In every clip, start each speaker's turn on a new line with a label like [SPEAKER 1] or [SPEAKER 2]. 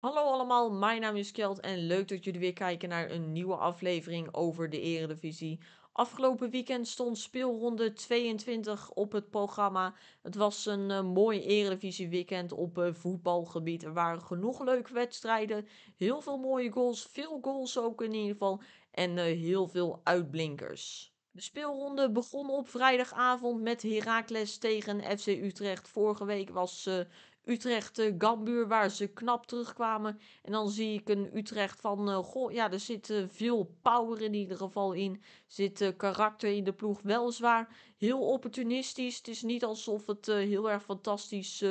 [SPEAKER 1] Hallo allemaal, mijn naam is Kjeld en leuk dat jullie weer kijken naar een nieuwe aflevering over de Eredivisie. Afgelopen weekend stond speelronde 22 op het programma. Het was een eh, mooi Eredivisie weekend op eh, voetbalgebied. Er waren genoeg leuke wedstrijden, heel veel mooie goals, veel goals ook in ieder geval en eh, heel veel uitblinkers. De speelronde begon op vrijdagavond met Heracles tegen FC Utrecht. Vorige week was Utrecht, eh, Gambuur, waar ze knap terugkwamen. En dan zie ik een Utrecht van, eh, goh, ja, er zit eh, veel power in ieder geval in. Zit karakter in de ploeg, weliswaar heel opportunistisch. Het is niet alsof het heel erg fantastisch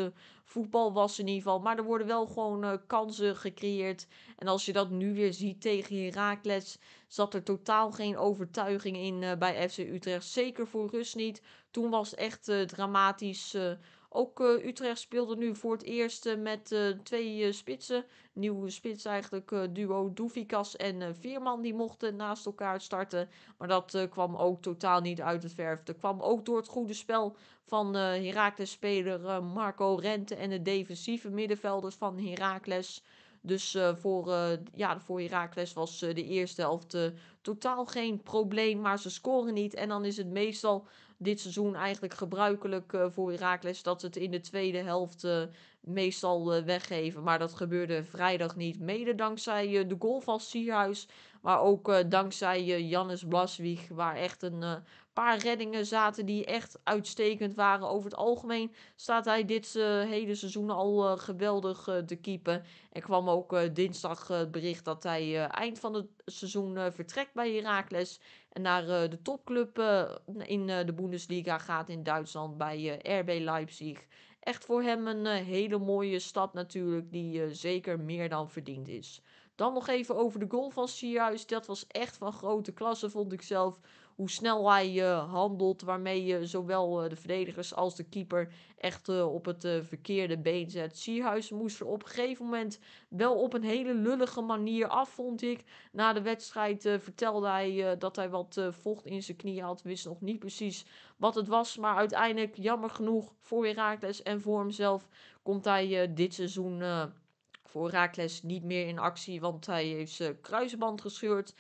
[SPEAKER 1] voetbal was in ieder geval. Maar er worden wel gewoon kansen gecreëerd. En als je dat nu weer ziet tegen Herakles, zat er totaal geen overtuiging in bij FC Utrecht. Zeker voor rust niet. Toen was het echt dramatisch ook eh, Utrecht speelde nu voor het eerst eh, met eh, twee spitsen. Nieuwe spits eigenlijk, duo Doefikas en Veerman. Die mochten naast elkaar starten. Maar dat kwam ook totaal niet uit het verf. Dat kwam ook door het goede spel van herakles speler Marco Rente... en de defensieve middenvelders van Herakles. Dus voor, uh, ja, voor Herakles was de eerste helft totaal geen probleem, maar ze scoren niet. En dan is het meestal dit seizoen eigenlijk gebruikelijk eh, voor Herakles dat ze het in de tweede helft eh, meestal eh, weggeven. Maar dat gebeurde vrijdag niet. Mede dankzij de goal van Sierhuis. Maar ook dankzij Jannes Blaswieg. Waar echt een paar reddingen zaten die echt uitstekend waren. Over het algemeen staat hij dit eh, hele seizoen al eh, geweldig eh, te keepen. Er kwam ook dinsdag het bericht dat hij eind van het seizoen vertrekt bij Heracles. En naar de topclub in de Bundesliga gaat in Duitsland bij RB Leipzig. Echt voor hem een hele mooie stap natuurlijk die zeker meer dan verdiend is. Dan nog even over de goal van Sierhuis. Dat was echt van grote klasse, vond ik zelf hoe snel hij eh, handelt. Waarmee je zowel eh, de verdedigers als de keeper echt eh, op het verkeerde been zet. Sierhuizen moest er op een gegeven moment wel op een hele lullige manier af, vond ik. Na de wedstrijd vertelde hij dat hij wat vocht in zijn knie had. Wist nog niet precies wat het was. Maar uiteindelijk, jammer genoeg voor Herakles en voor hemzelf, komt hij dit seizoen voor raakles niet meer in actie. Want hij heeft zijn kruisband gescheurd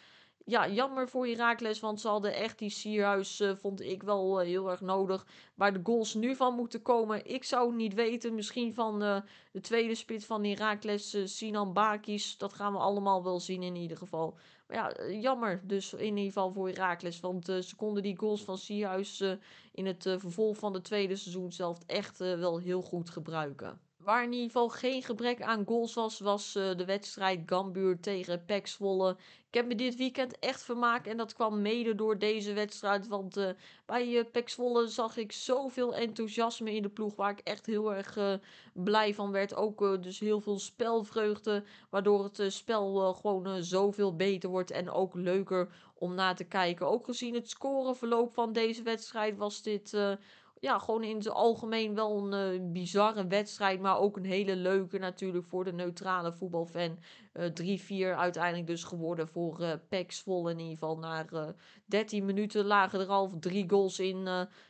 [SPEAKER 1] ja, jammer voor Herakles, want ze hadden echt die sierhuis, eh, vond ik wel eh, heel erg nodig. Waar de goals nu van moeten komen, ik zou niet weten. Misschien van eh, de tweede spit van Herakles, Sinan Bakis. Dat gaan we allemaal wel zien in ieder geval. Maar ja, jammer dus in ieder geval voor Herakles. Want ze konden die goals van Sierhuis in het vervolg van het tweede seizoen zelf echt wel heel goed gebruiken. Waar in ieder geval geen gebrek aan goals was, was eh, de wedstrijd Gambuur tegen Pax Wolle. Ik heb me dit weekend echt vermaakt en dat kwam mede door deze wedstrijd. Want eh, bij uh, eh, Wolle zag ik zoveel enthousiasme in de ploeg waar ik echt heel erg blij van werd. Ook dus heel veel spelvreugde, waardoor het spel gewoon zoveel beter wordt en ook leuker om na te kijken. Ook gezien het scoreverloop van deze wedstrijd was dit ja, gewoon in het algemeen wel een eh, bizarre wedstrijd. Maar ook een hele leuke natuurlijk voor de neutrale voetbalfan. Uh, eh, 3-4 uiteindelijk dus geworden voor uh, Pek in ieder geval. Na 13 minuten lagen er half drie goals in.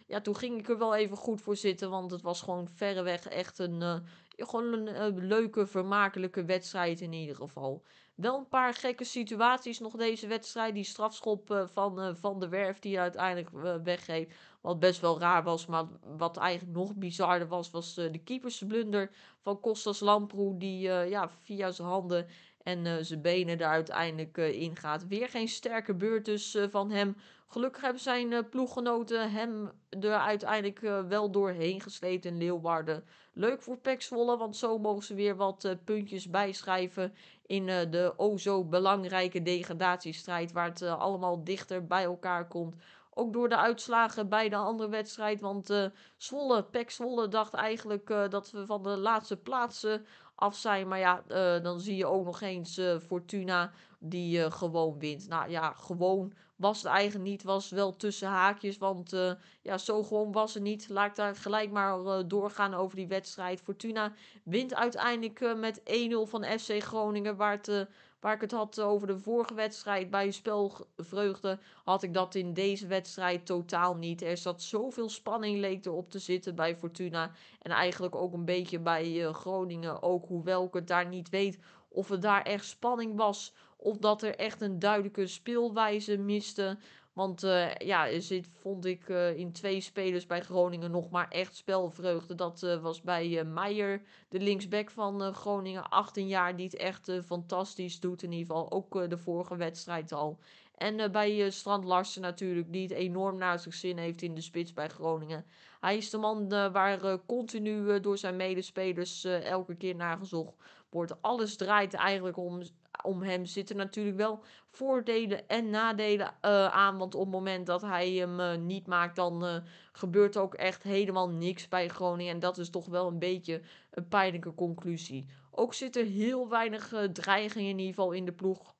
[SPEAKER 1] ja, toen ging ik er wel even goed voor zitten. Want het was gewoon verreweg echt een gewoon een eh, leuke, vermakelijke wedstrijd in ieder geval. Wel een paar gekke situaties nog deze wedstrijd. Die strafschop eh, van uh, Van de Werf die uiteindelijk weggeeft. Wat best wel raar was, maar wat eigenlijk nog bizarder was, was de keepersblunder van Kostas Lamproe. Die ja, via zijn handen en uh, zijn benen daar uiteindelijk uh, in gaat. Weer geen sterke beurt dus eh, van hem. Gelukkig hebben zijn ploeggenoten hem er uiteindelijk wel doorheen gesleten in Leeuwarden. Leuk voor Pek Zwolle, want zo mogen ze weer wat puntjes bijschrijven in de o oh zo belangrijke degradatiestrijd. Waar het allemaal dichter bij elkaar komt. Ook door de uitslagen bij de andere wedstrijd. Want Zwolle, Pek Zwolle dacht eigenlijk dat we van de laatste plaatsen af zijn. Maar ja, eh, dan zie je ook nog eens eh, Fortuna die eh, gewoon wint. Nou ja, gewoon was het eigenlijk niet. Was wel tussen haakjes. Want ja, zo gewoon was het niet. Laat ik daar gelijk maar doorgaan over die wedstrijd. Fortuna wint uiteindelijk met 1-0 van FC Groningen. Waar het Waar ik het had over de vorige wedstrijd bij spelvreugde, had ik dat in deze wedstrijd totaal niet. Er zat zoveel spanning leek erop te zitten bij Fortuna. En eigenlijk ook een beetje bij eh, Groningen. Ook hoewel ik het daar niet weet of het daar echt spanning was. Of dat er echt een duidelijke speelwijze miste. Want eh, ja, ze zit, vond ik eh, in twee spelers bij Groningen nog maar echt spelvreugde. Dat eh, was bij Meijer, de linksback van Groningen, 18 jaar, die het echt fantastisch doet. In ieder geval ook de vorige wedstrijd al. En bij Strand Larsen natuurlijk, die het enorm naar zich zin heeft in de spits bij Groningen. Hij is de man waar continu door zijn medespelers elke keer naar gezocht wordt. Alles draait eigenlijk om om hem zitten natuurlijk wel voordelen en nadelen eh, aan. Want op het moment dat hij hem eh, niet maakt, dan eh, gebeurt ook echt helemaal niks bij Groningen. En dat is toch wel een beetje een pijnlijke conclusie. Ook zit er heel weinig dreiging in ieder geval in de ploeg.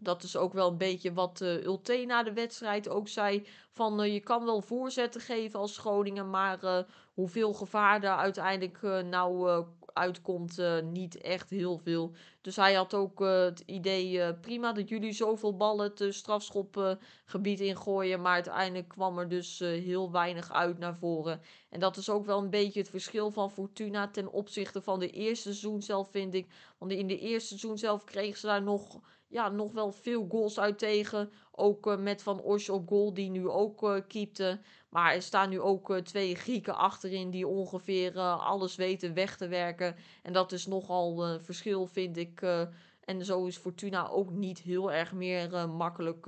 [SPEAKER 1] Dat is ook wel een beetje wat uh, Ulte na de wedstrijd ook zei. Van je kan wel voorzetten geven als Groningen, maar hoeveel gevaar er uiteindelijk nou uitkomt eh, niet echt heel veel. Dus hij had ook eh, het idee, eh, prima dat jullie zoveel ballen het strafschopgebied ingooien. Maar uiteindelijk kwam er dus heel weinig uit naar voren. En dat is ook wel een beetje het verschil van Fortuna ten opzichte van de eerste seizoen zelf, vind ik. Want in de eerste seizoen zelf kregen ze daar nog, ja, nog wel veel goals uit tegen. Ook met Van Osh op goal, die nu ook keepte. Maar er staan nu ook eh, twee Grieken achterin die ongeveer eh, alles weten weg te werken. En dat is nogal een eh, verschil, vind ik. en zo is Fortuna ook niet heel erg meer makkelijk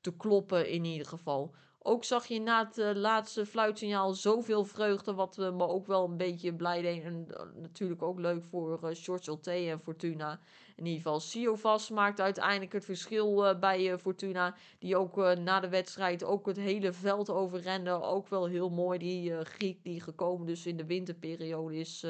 [SPEAKER 1] te kloppen in ieder geval. Ook zag je na het eh, laatste fluitsignaal zoveel vreugde, wat eh, me ook wel een beetje blij deed. En eh, natuurlijk ook leuk voor George LT en Fortuna. In ieder geval, Siovas maakt uiteindelijk het verschil bij Fortuna. Die ook na de wedstrijd ook het hele veld overrende. Ook wel heel mooi, die Griek die gekomen dus in de winterperiode is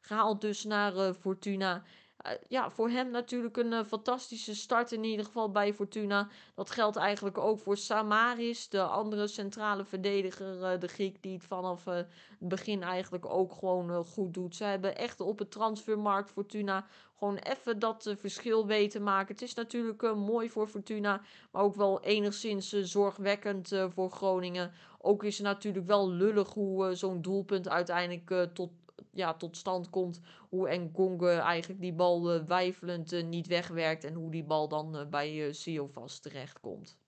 [SPEAKER 1] gehaald dus naar Fortuna. Eh, ja, voor hem natuurlijk een eh, fantastische start in ieder geval bij Fortuna. Dat geldt eigenlijk ook voor Samaris, de andere centrale verdediger, eh, de Griek, die het vanaf het begin eigenlijk ook gewoon goed doet. Ze hebben echt op het transfermarkt Fortuna gewoon even dat verschil weten te maken. Het is natuurlijk mooi voor Fortuna, maar ook wel enigszins zorgwekkend voor Groningen. Ook is het natuurlijk wel lullig hoe zo'n doelpunt uiteindelijk tot ja, tot stand komt. Hoe Engonge eigenlijk die bal eh, wijfelend eh, niet wegwerkt. En hoe die bal dan eh, bij Siovas terechtkomt.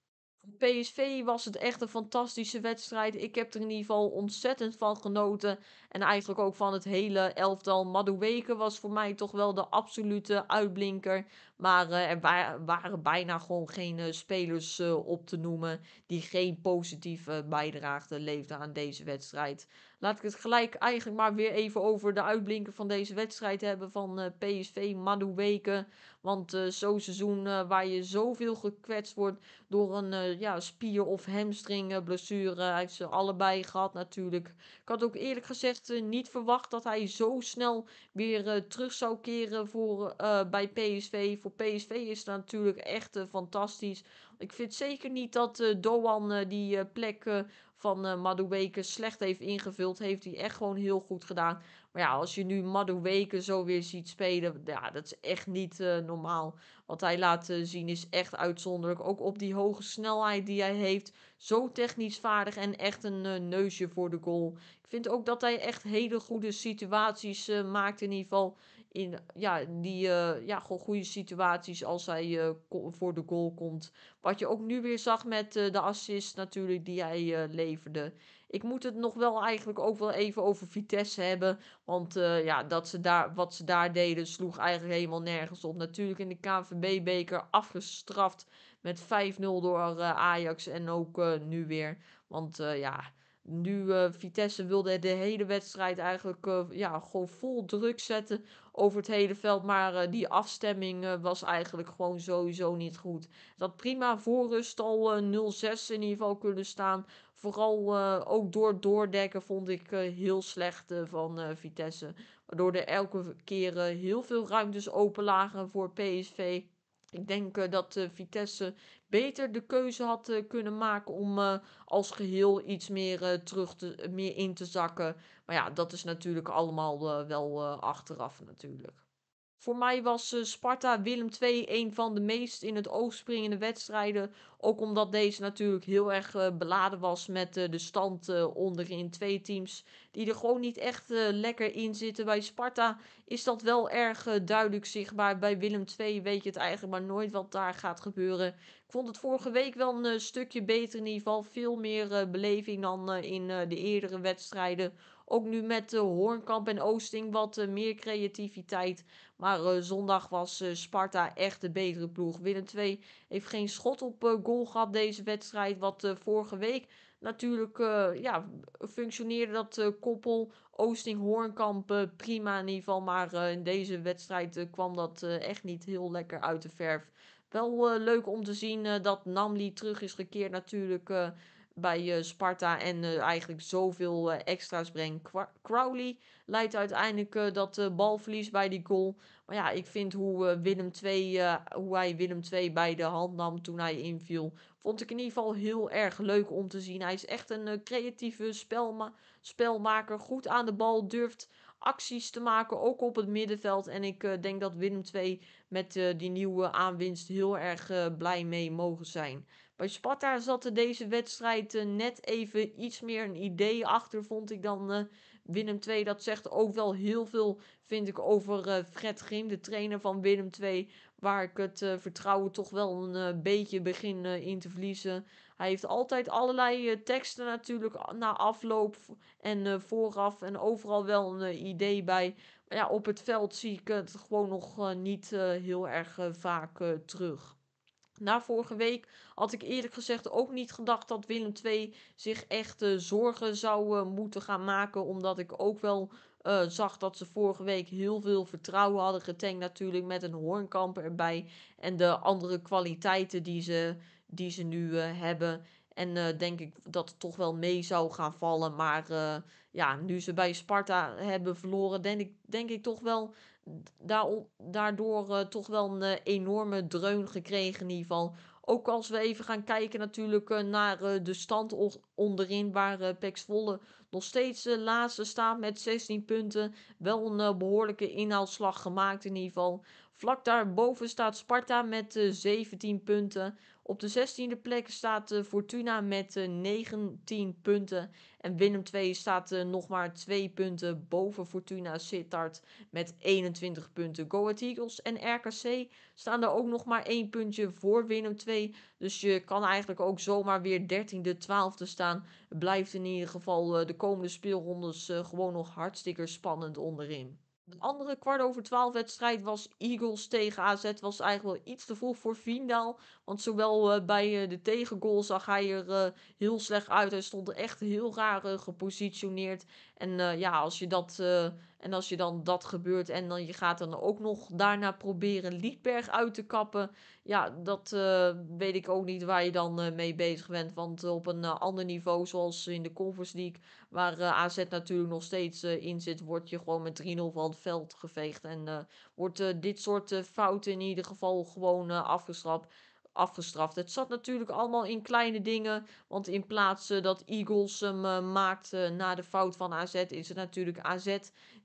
[SPEAKER 1] PSV was het echt een fantastische wedstrijd. Ik heb er in ieder geval ontzettend van genoten. En eigenlijk ook van het hele elftal. Madueke was voor mij toch wel de absolute uitblinker. Maar er waren bijna gewoon geen spelers op te noemen die geen positieve bijdrage leefden aan deze wedstrijd. Laat ik het gelijk eigenlijk maar weer even over de uitblinken van deze wedstrijd hebben van uh, eh, PSV Maduweke. Want eh, zo'n seizoen eh, waar je zoveel gekwetst wordt door een ja, spier- of hamstring blessure. Hij heeft ze allebei gehad natuurlijk. Ik had ook eerlijk gezegd niet verwacht dat hij zo snel weer terug zou keren voor, bij PSV. Voor PSV is dat natuurlijk echt fantastisch. Ik vind zeker niet dat uh, Doan eh, die eh, plek van uh, slecht heeft ingevuld. Heeft hij echt gewoon heel goed gedaan. Maar ja, als je nu Maduweke zo weer ziet spelen. Ja, dat is echt niet normaal. Wat hij laat zien is echt uitzonderlijk. Ook op die hoge snelheid die hij heeft. Zo technisch vaardig en echt een neusje voor de goal. Ik vind ook dat hij echt hele goede situaties maakt in ieder geval in ja, die eh, ja, gewoon goede situaties als hij eh, voor de goal komt. Wat je ook nu weer zag met eh, de assist natuurlijk die hij leverde. Ik moet het nog wel eigenlijk ook wel even over Vitesse hebben. Want ja, dat ze daar, wat ze daar deden sloeg eigenlijk helemaal nergens op. Natuurlijk in de KNVB-beker afgestraft met 5-0 door Ajax en ook nu weer. Want ja, nu Vitesse wilde de hele wedstrijd eigenlijk ja, gewoon vol druk zetten over het hele veld. Maar eh, die afstemming eh, was eigenlijk gewoon sowieso niet goed. Dat prima voorrust al 0-6 eh, in ieder geval kunnen staan. Vooral ook door doordekken vond ik heel slecht van Vitesse. Waardoor er elke keer heel veel ruimtes open lagen voor PSV. Ik denk dat Vitesse beter de keuze had kunnen maken om als geheel iets meer, terug te, meer in te zakken. Maar ja, dat is natuurlijk allemaal eh, wel eh, achteraf natuurlijk. Voor mij was eh, Sparta Willem II een van de meest in het oog springende wedstrijden. Ook omdat deze natuurlijk heel erg beladen was met de stand onderin. Twee teams die er gewoon niet echt lekker in zitten. Bij Sparta is dat wel erg duidelijk zichtbaar. Bij Willem II weet je het eigenlijk maar nooit wat daar gaat gebeuren. Ik vond het vorige week wel een stukje beter in ieder geval. Veel meer beleving dan in de eerdere wedstrijden ook nu met Hoornkamp en Oosting wat eh, meer creativiteit. Maar eh, zondag was eh, Sparta echt de betere ploeg. Willem 2 heeft geen schot op goal gehad deze wedstrijd. Wat vorige week natuurlijk ja, functioneerde dat koppel Oosting-Hoornkamp prima in ieder geval. Maar in deze wedstrijd kwam dat echt niet heel lekker uit de verf. Wel leuk om te zien dat Namli terug is gekeerd natuurlijk bij eh, Sparta en eh, eigenlijk zoveel eh, extra's brengt. Crowley leidt uiteindelijk dat balverlies bij die goal. Maar ja, ik vind hoe, Willem 2, hoe hij Willem 2 bij de hand nam toen hij inviel. Vond ik in ieder geval heel erg leuk om te zien. Hij is echt een creatieve spelma spelmaker. Goed aan de bal, durft acties te maken, ook op het middenveld. En ik denk dat Willem 2 met die nieuwe aanwinst heel erg blij mee mogen zijn. Bij Sparta zat deze wedstrijd eh, net even iets meer een idee achter, vond ik dan eh, Willem 2. Dat zegt ook wel heel veel, vind ik, over eh, Fred Grim, de trainer van Willem 2. Waar ik het vertrouwen toch wel een beetje begin in te verliezen. Hij heeft altijd allerlei teksten natuurlijk na afloop en vooraf en overal wel een idee bij. Maar ja, op het veld zie ik het gewoon nog niet heel erg vaak terug. Na vorige week had ik eerlijk gezegd ook niet gedacht dat Willem II zich echt eh, zorgen zou eh, moeten gaan maken. Omdat ik ook wel eh, zag dat ze vorige week heel veel vertrouwen hadden getankt. Natuurlijk met een Hoornkamp erbij. En de andere kwaliteiten die ze, die ze nu hebben. En denk ik dat het toch wel mee zou gaan vallen. Maar ja, nu ze bij Sparta hebben verloren, denk ik, denk ik toch wel daardoor eh, toch wel een eh, enorme dreun gekregen in ieder geval. Ook als we even gaan kijken natuurlijk eh, naar de stand onderin waar uh, Volle e nog steeds de laatste staat met 16 punten. Wel een behoorlijke inhaalslag gemaakt in ieder geval. Vlak daarboven staat Sparta met 17 eh, punten. Op de 16e plek staat eh, Fortuna met 19 eh, punten. En Willem 2 staat nog maar 2 punten boven Fortuna Sittard met 21 punten. Go Ahead Eagles en RKC staan er ook nog maar 1 puntje voor Willem 2. Dus je kan eigenlijk ook zomaar weer 13e, 12e staan. Blijft in ieder geval de komende speelrondes gewoon nog hartstikke spannend onderin. Een andere kwart over twaalf wedstrijd was Eagles tegen AZ. Was eigenlijk wel iets te vroeg voor Vindal. Want zowel eh, bij eh, de tegengoal zag hij er eh, heel slecht uit. Hij stond er echt heel raar gepositioneerd. En ja, als je dat en als je dan dat gebeurt en dan je gaat dan ook nog daarna proberen Liedberg uit te kappen. Ja, dat eh, weet ik ook niet waar je dan eh, mee bezig bent. Want eh, op een ander niveau, zoals in de Conference League, waar AZ natuurlijk nog steeds in zit, word je gewoon met 3-0 van het veld geveegd. En wordt dit soort fouten in ieder geval gewoon afgestraft afgestraft. Het zat natuurlijk allemaal in kleine dingen. Want in plaats dat Eagles hem maakt na de fout van AZ, is het natuurlijk AZ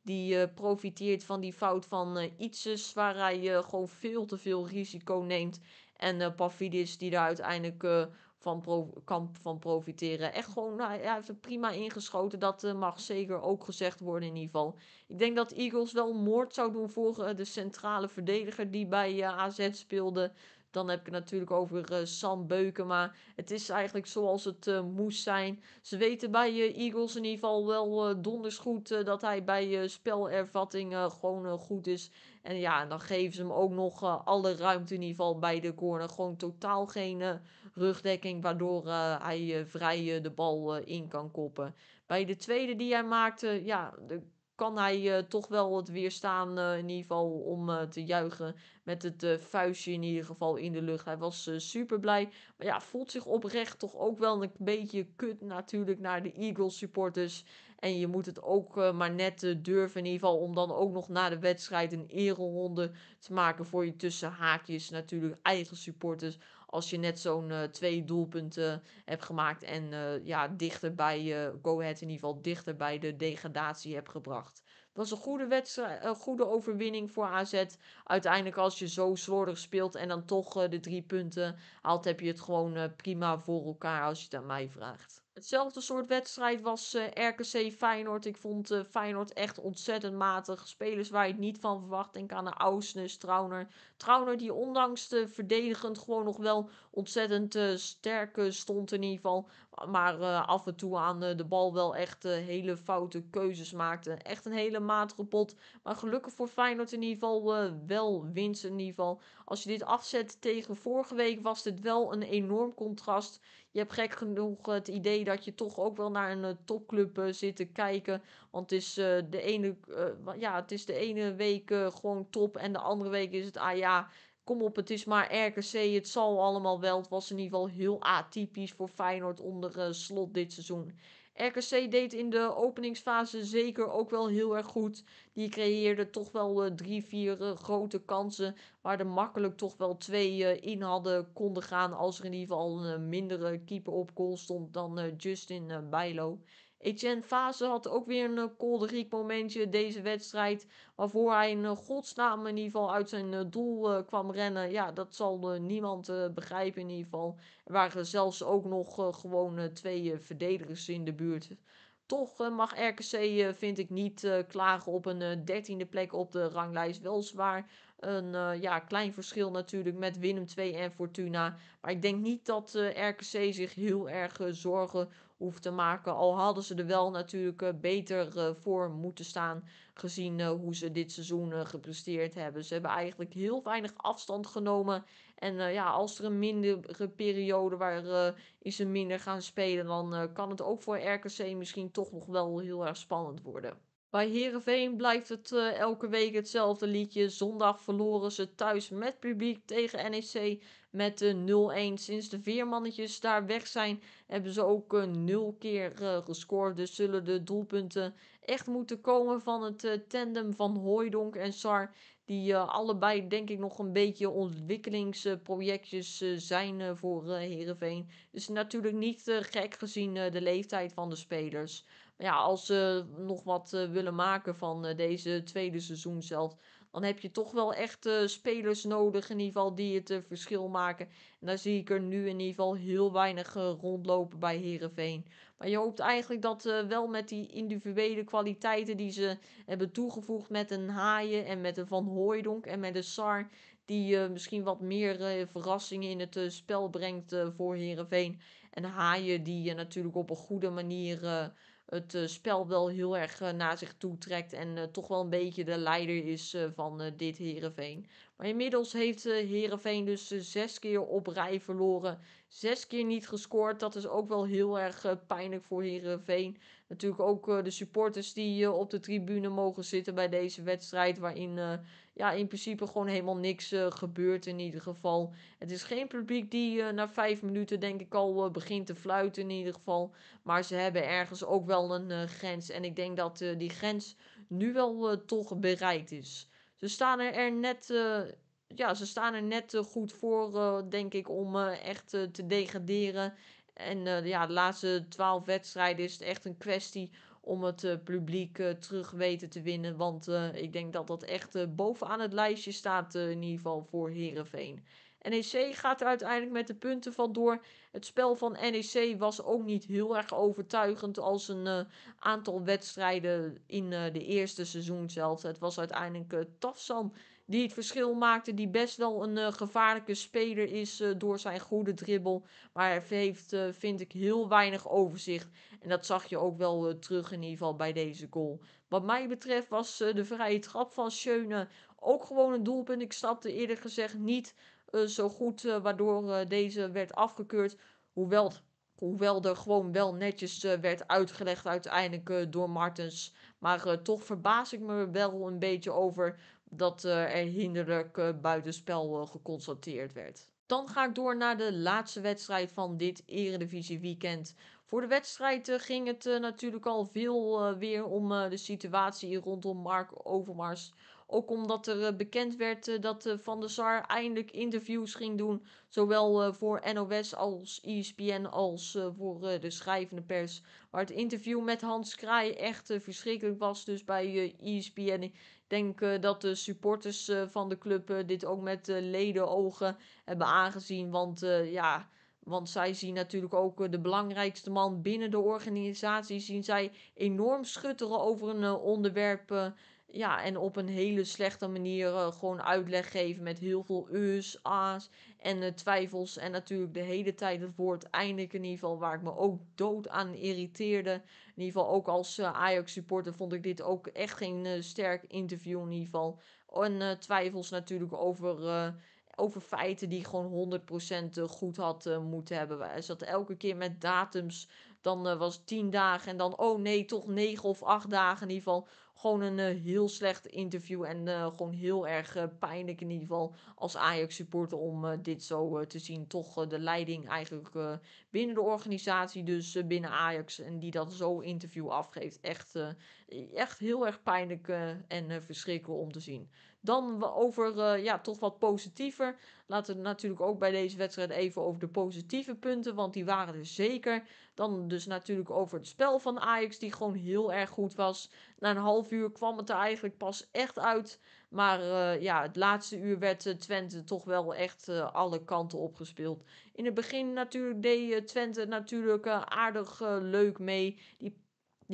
[SPEAKER 1] die eh, profiteert van die fout van uh, eh, Ietses, waar hij eh, gewoon veel te veel risico neemt. En Pavidis die daar uiteindelijk van kan van profiteren. Echt gewoon, nou, hij heeft er prima ingeschoten. Dat mag zeker ook gezegd worden in ieder geval. Ik denk dat Eagles wel moord zou doen voor de centrale verdediger die bij AZ speelde. Dan heb ik het natuurlijk over uh, Sam Beukema. Het is eigenlijk zoals het eh, moest zijn. Ze weten bij eh, Eagles in ieder geval wel donders goed dat hij bij spelervatting gewoon goed is. En ja, dan geven ze hem ook nog alle ruimte in ieder geval bij de corner. Gewoon totaal geen rugdekking waardoor hij vrij de bal in kan koppen. Bij de tweede die hij maakte, ja, de kan hij eh, toch wel het weerstaan eh, in ieder geval om eh, te juichen met het vuistje in ieder geval in de lucht. Hij was super blij. Maar ja, voelt zich oprecht toch ook wel een beetje kut natuurlijk naar de Eagles supporters. En je moet het ook maar net durven in ieder geval om dan ook nog na de wedstrijd een ereronde te maken voor je tussen haakjes natuurlijk eigen supporters als je net zo'n eh, twee doelpunten hebt gemaakt en eh, ja, dichter bij uh, Go in ieder geval dichter bij de degradatie hebt gebracht. Dat was een goede, wedstrijd, een goede overwinning voor AZ. Uiteindelijk als je zo slordig speelt en dan toch de drie punten haalt, heb je het gewoon prima voor elkaar als je het aan mij vraagt. Hetzelfde soort wedstrijd was eh, RKC Feyenoord. Ik vond uh, Feyenoord echt ontzettend matig. Spelers waar je het niet van verwacht. Denk aan de Ausnes, Trauner. Trauner die ondanks de verdedigend gewoon nog wel ontzettend uh, eh, sterk stond in ieder geval. Maar eh, af en toe aan eh, de bal wel echt eh, hele foute keuzes maakte. Echt een hele matige pot. Maar gelukkig voor Feyenoord in ieder geval wel winst in ieder geval. Als je dit afzet tegen vorige week was dit wel een enorm contrast. Je hebt gek genoeg het idee dat je toch ook wel naar een topclub zit te kijken. Want het is, de, ene, ja, het is de ene week gewoon top en de andere week is het... Ah ja, Kom op, het is maar RKC. Het zal allemaal wel. Het was in ieder geval heel atypisch voor Feyenoord onder eh, slot dit seizoen. RKC deed in de openingsfase zeker ook wel heel erg goed. Die creëerde toch wel eh, drie, vier eh, grote kansen. Waar er makkelijk toch wel twee in hadden konden gaan. Als er in ieder geval een mindere keeper op goal stond dan Justin Bijlo. Etienne Fase had ook weer een eh, kolderiek momentje deze wedstrijd. Waarvoor hij in eh, godsnaam in ieder geval uit zijn eh, doel kwam rennen. Ja, dat zal niemand begrijpen in ieder geval. Er waren zelfs ook nog gewoon twee verdedigers in de buurt. Toch mag RKC, vind ik, niet klagen op een dertiende plek op de ranglijst. Wel zwaar een ja, klein verschil natuurlijk met Willem 2 en Fortuna. Maar ik denk niet dat RKC zich heel erg zorgen hoeft te maken. Al hadden ze er wel natuurlijk eh, beter eh, voor moeten staan. Gezien eh, hoe ze dit seizoen gepresteerd hebben. Ze hebben eigenlijk heel weinig afstand genomen. En ja, als er een mindere periode waar ze minder gaan spelen, dan kan het ook voor RKC misschien toch nog wel heel erg spannend worden. Bij Herenveen blijft het elke week hetzelfde liedje. Zondag verloren ze thuis met publiek tegen NEC met de 0-1. Sinds de vier mannetjes daar weg zijn, hebben ze ook 0 eh, keer eh, gescoord. Dus zullen de doelpunten echt moeten komen van het eh, tandem van Hoydonk en Sar. Die allebei denk ik nog een beetje ontwikkelingsprojectjes zijn voor Herenveen. Dus natuurlijk niet gek gezien de leeftijd van de spelers Maar ja, als ze nog wat willen maken van deze tweede seizoen zelf, dan heb je toch wel echt eh, spelers nodig in ieder geval die het eh, verschil maken. En daar zie ik er nu in ieder geval heel weinig eh, rondlopen bij Herenveen. Maar je hoopt eigenlijk dat wel met die individuele kwaliteiten die ze hebben toegevoegd met een Haaien en met een Van Hooydonk en met een Sar die uh, misschien wat meer verrassingen in het spel brengt voor Herenveen. En Haaien die je natuurlijk op een goede manier het eh, spel wel heel erg eh, naar zich toe trekt. En eh, toch wel een beetje de leider is van dit Herenveen. Maar inmiddels heeft Herenveen dus zes keer op rij verloren. Zes keer niet gescoord. Dat is ook wel heel erg pijnlijk voor Herenveen. Natuurlijk ook de supporters die op de tribune mogen zitten bij deze wedstrijd. Waarin ja, in principe gewoon helemaal niks eh, gebeurt in ieder geval. Het is geen publiek die eh, na vijf minuten denk ik al eh, begint te fluiten in ieder geval. Maar ze hebben ergens ook wel een grens. En ik denk dat die grens nu wel toch bereikt is. Ze staan er, er net... ja, ze staan er net goed voor, denk ik, om echt te degraderen. En ja, de laatste twaalf wedstrijden is het echt een kwestie om het eh, publiek eh, terug weten te winnen. Want eh, ik denk dat dat echt bovenaan het lijstje staat in ieder geval voor Herenveen. NEC gaat er uiteindelijk met de punten vandoor. Het spel van NEC was ook niet heel erg overtuigend als een aantal wedstrijden in de eerste seizoen zelfs. Het was uiteindelijk uh, Tafsan die het verschil maakte. Die best wel een eh, gevaarlijke speler is eh, door zijn goede dribbel. Maar heeft, eh, vind ik, heel weinig overzicht. En dat zag je ook wel terug in ieder geval bij deze goal. Wat mij betreft was de vrije trap van Schöne ook gewoon een doelpunt. Ik stapte eerder gezegd niet zo goed waardoor deze werd afgekeurd. Hoewel Hoewel er gewoon wel netjes werd uitgelegd uiteindelijk door Martens. Maar toch verbaas ik me wel een beetje over dat eh, er hinderlijk eh, buitenspel eh, geconstateerd werd. Dan ga ik door naar de laatste wedstrijd van dit Eredivisie weekend. Voor de wedstrijd ging het natuurlijk al veel weer om de situatie rondom Mark Overmars. Ook omdat er bekend werd dat Van der Sar eindelijk interviews ging doen. Zowel voor NOS als ESPN als voor de schrijvende pers. Waar het interview met Hans Kraai echt verschrikkelijk was. Dus bij ESPN e denk eh, dat de supporters eh, van de club eh, dit ook met ledenogen hebben aangezien. Want ja, want zij zien natuurlijk ook de belangrijkste man binnen de organisatie zien zij enorm schutteren over een onderwerp ja, en op een hele slechte manier eh, gewoon uitleg geven met heel veel us, a's en eh, twijfels. En natuurlijk de hele tijd het woord eindelijk in ieder geval, waar ik me ook dood aan irriteerde. In ieder geval ook als eh, Ajax supporter vond ik dit ook echt geen sterk interview in ieder geval. En twijfels natuurlijk over, over feiten die gewoon 100% goed had moeten hebben. Hij zat elke keer met datums dan was het tien dagen en dan, oh nee, toch negen of acht dagen in ieder geval gewoon een eh, heel slecht interview. En eh, gewoon heel erg eh, pijnlijk in ieder geval als Ajax supporter om dit zo te zien. Toch de leiding eigenlijk binnen de organisatie, dus binnen Ajax. En die dat zo interview afgeeft. Echt, e-, echt heel erg pijnlijk en verschrikkelijk om te zien. Dan over eh, ja, toch wat positiever. Laten we natuurlijk ook bij deze wedstrijd even over de positieve punten. Want die waren er zeker. Dan dus natuurlijk over het spel van Ajax. Die gewoon heel erg goed was. Na een half uur kwam het er eigenlijk pas echt uit. Maar eh, ja, het laatste uur werd eh, Twente toch wel echt alle kanten opgespeeld. In het begin natuurlijk deed Twente natuurlijk aardig leuk mee. Die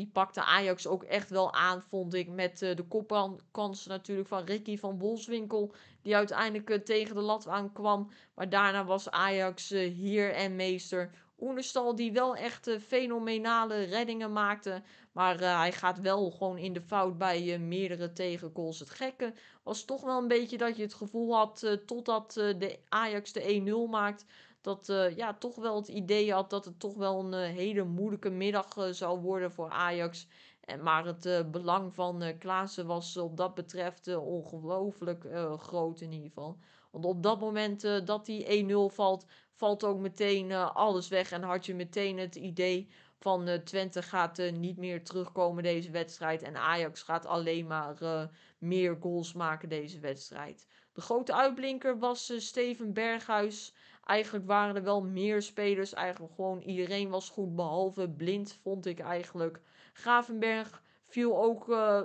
[SPEAKER 1] die pakte Ajax ook echt wel aan, vond ik. Met eh, de kopkansen natuurlijk van Ricky van Bolswinkel. Die uiteindelijk eh, tegen de lat aankwam. Maar daarna was Ajax eh, hier en meester. Oenestal die wel echt fenomenale reddingen maakte. Maar hij gaat wel gewoon in de fout bij meerdere tegengoals. Het gekke was toch wel een beetje dat je het gevoel had... totdat de Ajax de 1-0 maakt dat eh, ja, toch wel het idee had dat het toch wel een eh, hele moeilijke middag eh, zou worden voor Ajax. En, maar het belang van Klaassen was op dat betreft ongelooflijk groot in ieder geval. Want op dat moment dat die 1-0 valt, valt ook meteen alles weg. En had je meteen het idee van uh, Twente gaat niet meer terugkomen deze wedstrijd. En Ajax gaat alleen maar meer goals maken deze wedstrijd. De grote uitblinker was Steven Berghuis eigenlijk waren er wel meer spelers. Eigenlijk gewoon iedereen was goed, behalve Blind vond ik eigenlijk. Gravenberg viel ook eh,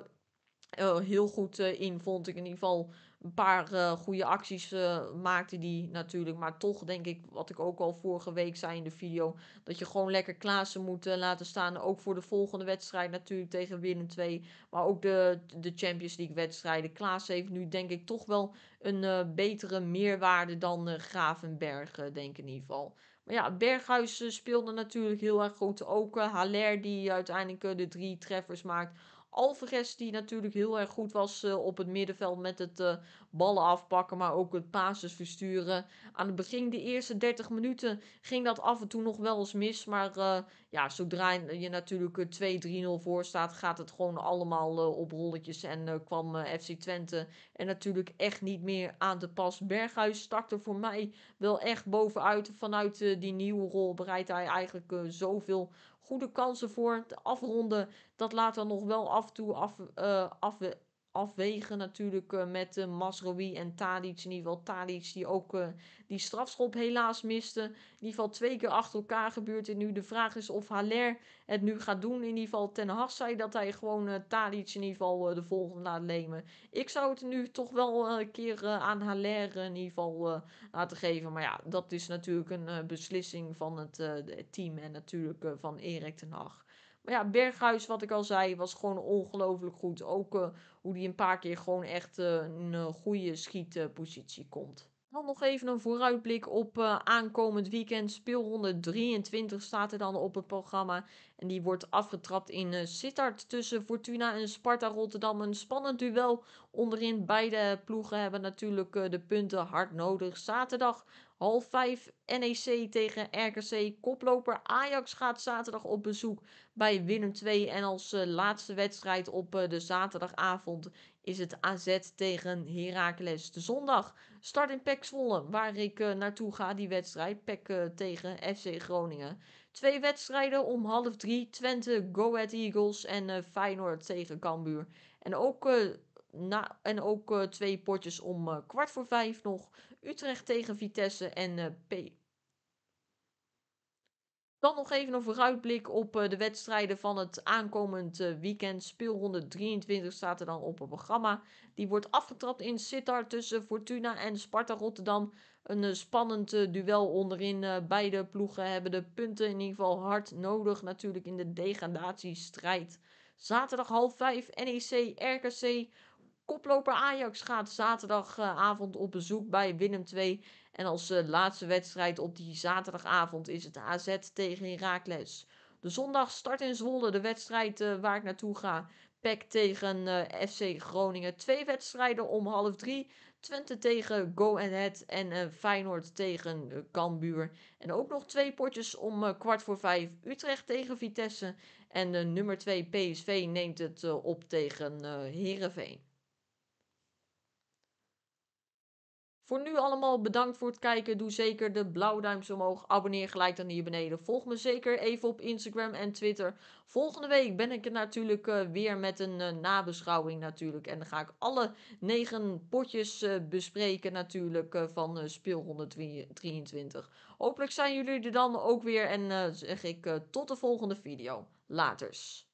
[SPEAKER 1] eh, heel goed eh, in, vond ik in ieder geval een paar uh, goede acties uh, maakte die natuurlijk. Maar toch denk ik, wat ik ook al vorige week zei in de video, dat je gewoon lekker Klaassen moet eh, laten staan. Ook voor de volgende wedstrijd natuurlijk tegen Willem 2. Maar ook de, de Champions League wedstrijden. Klaassen heeft nu denk ik toch wel een betere meerwaarde dan Gravenberg, denk ik in ieder geval. Maar ja, Berghuis speelde natuurlijk heel erg goed. Ook Haller die uiteindelijk de drie treffers maakt. Alvarez die natuurlijk heel erg goed was eh, op het middenveld met het eh, ballen afpakken, maar ook het pases versturen. Aan het begin, de eerste 30 minuten, ging dat af en toe nog wel eens mis. Maar eh, ja, zodra je natuurlijk 2-3-0 voor staat, gaat het gewoon allemaal op rolletjes. En kwam FC Twente en natuurlijk echt niet meer aan te pas. Berghuis stak er voor mij wel echt bovenuit. Vanuit die nieuwe rol bereidt hij eigenlijk zoveel goede kansen voor. Het afronden, dat laat dan nog wel af en toe af, eh, af, afwegen natuurlijk eh, met uh, Masrowi en Tadic. In ieder geval Tadic die ook eh, die strafschop helaas miste. In ieder geval twee keer achter elkaar gebeurt het nu. De vraag is of Haller het nu gaat doen. In ieder geval Ten Hag zei dat hij gewoon Tadic in ieder geval de volgende laat nemen. Ik zou het nu toch wel een keer aan Haller in ieder geval laten geven. Maar ja, dat is natuurlijk een beslissing van het, het team en natuurlijk van Erik Ten Hag. Maar ja, Berghuis, wat ik al zei, was gewoon ongelooflijk goed. Ook eh, hoe die een paar keer gewoon echt eh, een goede schietpositie komt. Dan nog even een vooruitblik op eh, aankomend weekend. Speelronde 23 staat er dan op het programma. En die wordt afgetrapt in uh, Sittard tussen Fortuna en Sparta Rotterdam. Een spannend duel onderin. Beide ploegen hebben natuurlijk de punten hard nodig. Zaterdag Half 5 NEC tegen RKC. Koploper Ajax gaat zaterdag op bezoek bij Willem 2. En als eh, laatste wedstrijd op eh, de zaterdagavond is het AZ tegen Heracles. De zondag start in Pek Zwolle, waar ik eh, naartoe ga die wedstrijd. Pek tegen FC Groningen. Twee wedstrijden om half drie. Twente, Go Ahead Eagles en Feyenoord tegen Cambuur. En ook en ook eh, twee potjes om eh, kwart voor vijf nog. Utrecht tegen Vitesse en eh, P. Dan nog even een vooruitblik op de wedstrijden van het aankomend weekend. Speelronde 23 staat er dan op het programma. Die wordt afgetrapt in Sittard tussen Fortuna en Sparta Rotterdam. Een spannend duel onderin. beide ploegen hebben de punten in ieder geval hard nodig. Natuurlijk in de degradatiestrijd. Zaterdag half vijf NEC RKC. Koploper Ajax gaat zaterdagavond op bezoek bij Willem 2 En als eh, laatste wedstrijd op die zaterdagavond is het AZ tegen Raakles. De zondag start in Zwolle de wedstrijd eh, waar ik naartoe ga. PEC tegen eh, FC Groningen. Twee wedstrijden om half drie. Twente tegen Go Ahead en Feyenoord tegen Cambuur. En ook nog twee potjes om kwart voor vijf. Utrecht tegen Vitesse. En nummer twee PSV neemt het op tegen Heerenveen. Voor nu allemaal bedankt voor het kijken. Doe zeker de blauwe duimpje omhoog. Abonneer gelijk dan hier beneden. Volg me zeker even op Instagram en Twitter. Volgende week ben ik er natuurlijk eh, weer met een eh, nabeschouwing natuurlijk. En dan ga ik alle negen potjes eh, bespreken natuurlijk van speel 123. Hopelijk zijn jullie er dan ook weer en zeg ik tot de volgende video. Laters.